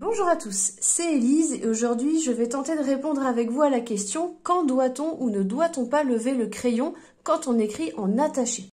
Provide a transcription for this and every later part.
Bonjour à tous, c'est Elise et aujourd'hui je vais tenter de répondre avec vous à la question quand doit-on ou ne doit-on pas lever le crayon quand on écrit en attaché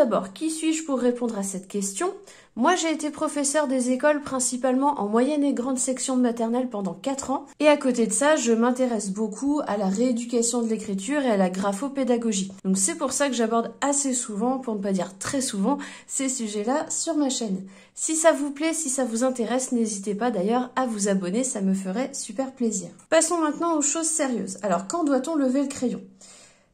d'abord, qui suis-je pour répondre à cette question Moi, j'ai été professeur des écoles principalement en moyenne et grande section de maternelle pendant 4 ans. Et à côté de ça, je m'intéresse beaucoup à la rééducation de l'écriture et à la graphopédagogie. Donc c'est pour ça que j'aborde assez souvent, pour ne pas dire très souvent, ces sujets-là sur ma chaîne. Si ça vous plaît, si ça vous intéresse, n'hésitez pas d'ailleurs à vous abonner, ça me ferait super plaisir. Passons maintenant aux choses sérieuses. Alors, quand doit-on lever le crayon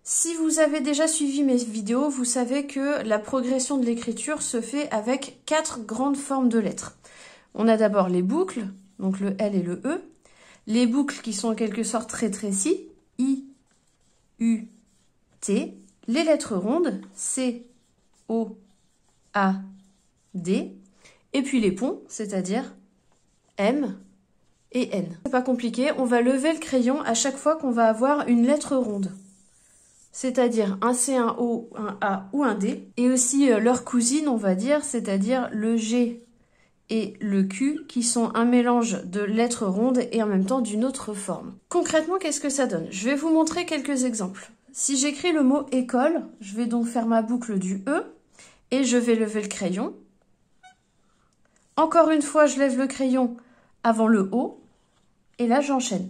si vous avez déjà suivi mes vidéos, vous savez que la progression de l'écriture se fait avec quatre grandes formes de lettres. On a d'abord les boucles, donc le L et le E. Les boucles qui sont en quelque sorte rétrécies, I, U, T. Les lettres rondes, C, O, A, D. Et puis les ponts, c'est-à-dire M et N. C'est pas compliqué, on va lever le crayon à chaque fois qu'on va avoir une lettre ronde c'est-à-dire un C, un O, un A ou un D, et aussi euh, leur cousine, on va dire, c'est-à-dire le G et le Q, qui sont un mélange de lettres rondes et en même temps d'une autre forme. Concrètement, qu'est-ce que ça donne Je vais vous montrer quelques exemples. Si j'écris le mot école, je vais donc faire ma boucle du E, et je vais lever le crayon. Encore une fois, je lève le crayon avant le O, et là j'enchaîne.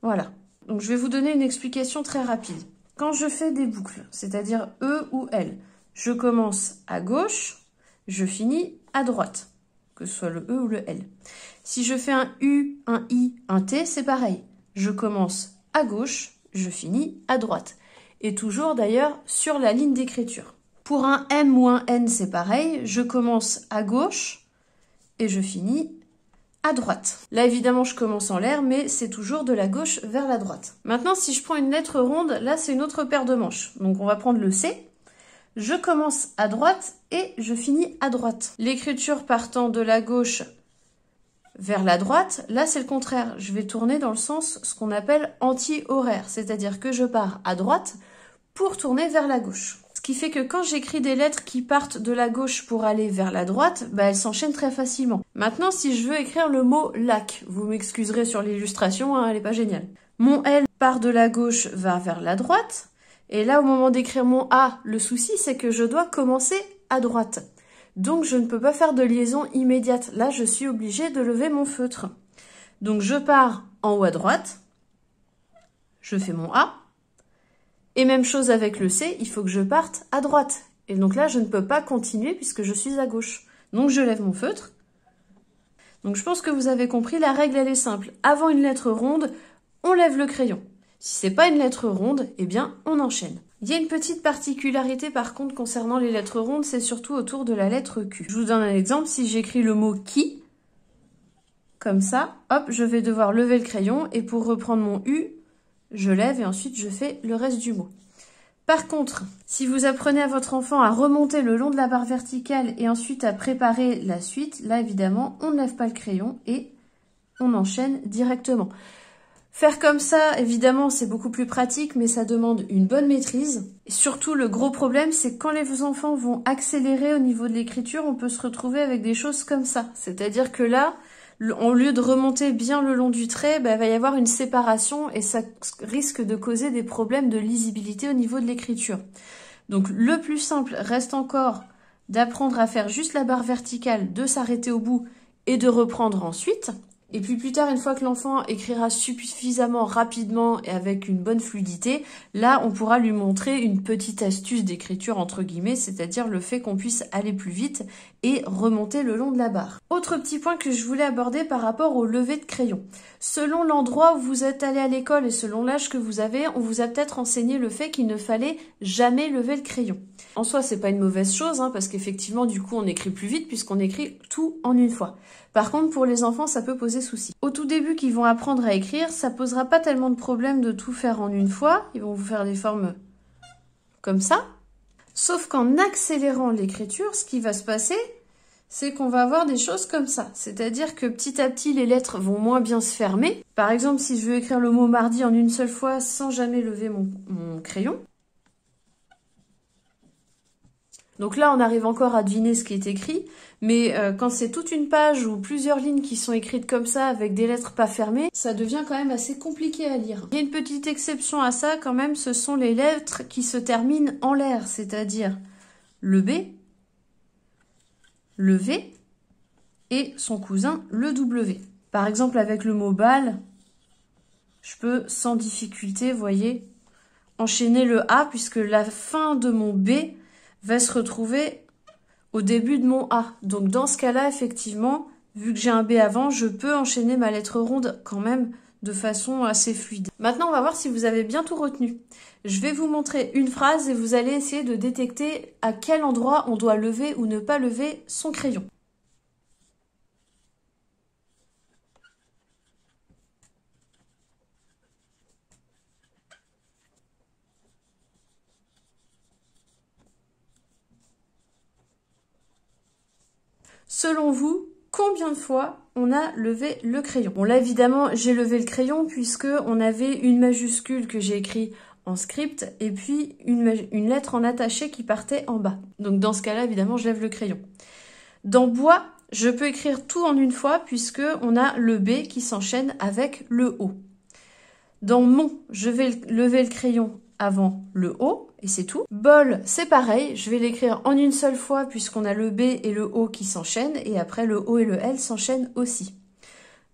Voilà. Donc je vais vous donner une explication très rapide. Quand je fais des boucles, c'est-à-dire E ou L, je commence à gauche, je finis à droite, que ce soit le E ou le L. Si je fais un U, un I, un T, c'est pareil. Je commence à gauche, je finis à droite. Et toujours d'ailleurs sur la ligne d'écriture. Pour un M ou un N, c'est pareil. Je commence à gauche et je finis à droite. Là, évidemment, je commence en l'air, mais c'est toujours de la gauche vers la droite. Maintenant, si je prends une lettre ronde, là, c'est une autre paire de manches. Donc, on va prendre le C. Je commence à droite et je finis à droite. L'écriture partant de la gauche vers la droite, là c'est le contraire. Je vais tourner dans le sens ce qu'on appelle anti-horaire, c'est-à-dire que je pars à droite pour tourner vers la gauche qui fait que quand j'écris des lettres qui partent de la gauche pour aller vers la droite, bah, elles s'enchaînent très facilement. Maintenant, si je veux écrire le mot lac, vous m'excuserez sur l'illustration, hein, elle n'est pas géniale. Mon L part de la gauche, va vers la droite. Et là, au moment d'écrire mon A, le souci, c'est que je dois commencer à droite. Donc, je ne peux pas faire de liaison immédiate. Là, je suis obligée de lever mon feutre. Donc, je pars en haut à droite. Je fais mon A. Et même chose avec le C, il faut que je parte à droite. Et donc là, je ne peux pas continuer puisque je suis à gauche. Donc je lève mon feutre. Donc je pense que vous avez compris, la règle elle est simple. Avant une lettre ronde, on lève le crayon. Si c'est pas une lettre ronde, eh bien on enchaîne. Il y a une petite particularité par contre concernant les lettres rondes, c'est surtout autour de la lettre Q. Je vous donne un exemple, si j'écris le mot qui, comme ça, hop, je vais devoir lever le crayon et pour reprendre mon U, je lève et ensuite je fais le reste du mot. Par contre, si vous apprenez à votre enfant à remonter le long de la barre verticale et ensuite à préparer la suite, là évidemment, on ne lève pas le crayon et on enchaîne directement. Faire comme ça, évidemment, c'est beaucoup plus pratique, mais ça demande une bonne maîtrise. Et surtout, le gros problème, c'est quand les enfants vont accélérer au niveau de l'écriture, on peut se retrouver avec des choses comme ça. C'est-à-dire que là, au lieu de remonter bien le long du trait, il bah, va y avoir une séparation et ça risque de causer des problèmes de lisibilité au niveau de l'écriture. Donc le plus simple reste encore d'apprendre à faire juste la barre verticale, de s'arrêter au bout et de reprendre ensuite. Et puis plus tard, une fois que l'enfant écrira suffisamment rapidement et avec une bonne fluidité, là, on pourra lui montrer une petite astuce d'écriture, entre guillemets, c'est-à-dire le fait qu'on puisse aller plus vite et remonter le long de la barre. Autre petit point que je voulais aborder par rapport au lever de crayon. Selon l'endroit où vous êtes allé à l'école et selon l'âge que vous avez, on vous a peut-être enseigné le fait qu'il ne fallait jamais lever le crayon. En soi, c'est pas une mauvaise chose, hein, parce qu'effectivement, du coup, on écrit plus vite puisqu'on écrit tout en une fois. Par contre, pour les enfants, ça peut poser souci. Au tout début, qu'ils vont apprendre à écrire, ça posera pas tellement de problème de tout faire en une fois. Ils vont vous faire des formes comme ça. Sauf qu'en accélérant l'écriture, ce qui va se passer, c'est qu'on va avoir des choses comme ça. C'est-à-dire que petit à petit, les lettres vont moins bien se fermer. Par exemple, si je veux écrire le mot mardi en une seule fois sans jamais lever mon, mon crayon, donc là, on arrive encore à deviner ce qui est écrit, mais euh, quand c'est toute une page ou plusieurs lignes qui sont écrites comme ça, avec des lettres pas fermées, ça devient quand même assez compliqué à lire. Il y a une petite exception à ça quand même, ce sont les lettres qui se terminent en l'air, c'est-à-dire le B, le V et son cousin le W. Par exemple, avec le mot bal, je peux sans difficulté, voyez, enchaîner le A puisque la fin de mon B va se retrouver au début de mon A. Donc dans ce cas-là, effectivement, vu que j'ai un B avant, je peux enchaîner ma lettre ronde quand même de façon assez fluide. Maintenant, on va voir si vous avez bien tout retenu. Je vais vous montrer une phrase et vous allez essayer de détecter à quel endroit on doit lever ou ne pas lever son crayon. Selon vous, combien de fois on a levé le crayon Bon là évidemment j'ai levé le crayon puisque on avait une majuscule que j'ai écrite en script et puis une, lettre en attaché qui partait en bas. Donc dans ce cas-là, évidemment, je lève le crayon. Dans bois, je peux écrire tout en une fois puisque on a le B qui s'enchaîne avec le O. Dans mon, je vais lever le crayon avant le O, et c'est tout. Bol, c'est pareil, je vais l'écrire en une seule fois puisqu'on a le B et le O qui s'enchaînent, et après le O et le L s'enchaînent aussi.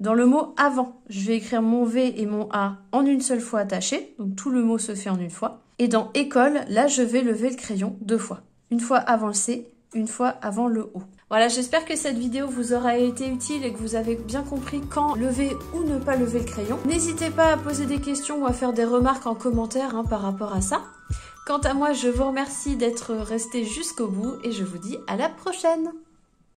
Dans le mot avant, je vais écrire mon V et mon A en une seule fois attaché, donc tout le mot se fait en une fois. Et dans école, là je vais lever le crayon deux fois. Une fois avant le C, une fois avant le O. Voilà, j'espère que cette vidéo vous aura été utile et que vous avez bien compris quand lever ou ne pas lever le crayon. N'hésitez pas à poser des questions ou à faire des remarques en commentaire hein, par rapport à ça. Quant à moi, je vous remercie d'être resté jusqu'au bout et je vous dis à la prochaine